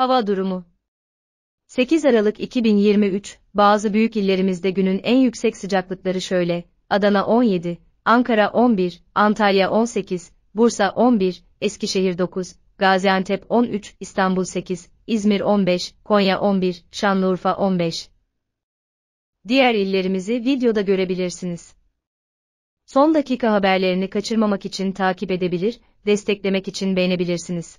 Hava durumu 8 Aralık 2023, bazı büyük illerimizde günün en yüksek sıcaklıkları şöyle, Adana 17, Ankara 11, Antalya 18, Bursa 11, Eskişehir 9, Gaziantep 13, İstanbul 8, İzmir 15, Konya 11, Şanlıurfa 15. Diğer illerimizi videoda görebilirsiniz. Son dakika haberlerini kaçırmamak için takip edebilir, desteklemek için beğenebilirsiniz.